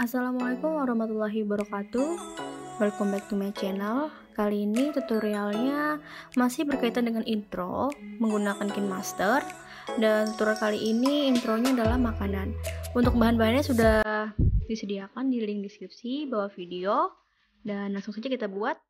Assalamualaikum warahmatullahi wabarakatuh Welcome back to my channel Kali ini tutorialnya masih berkaitan dengan intro menggunakan KinMaster. Master Dan tutorial kali ini intronya adalah makanan Untuk bahan-bahannya sudah disediakan di link deskripsi bawah video Dan langsung saja kita buat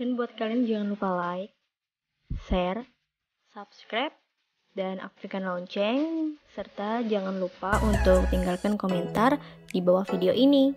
Dan buat kalian jangan lupa like, share, subscribe, dan aktifkan lonceng. Serta jangan lupa untuk tinggalkan komentar di bawah video ini.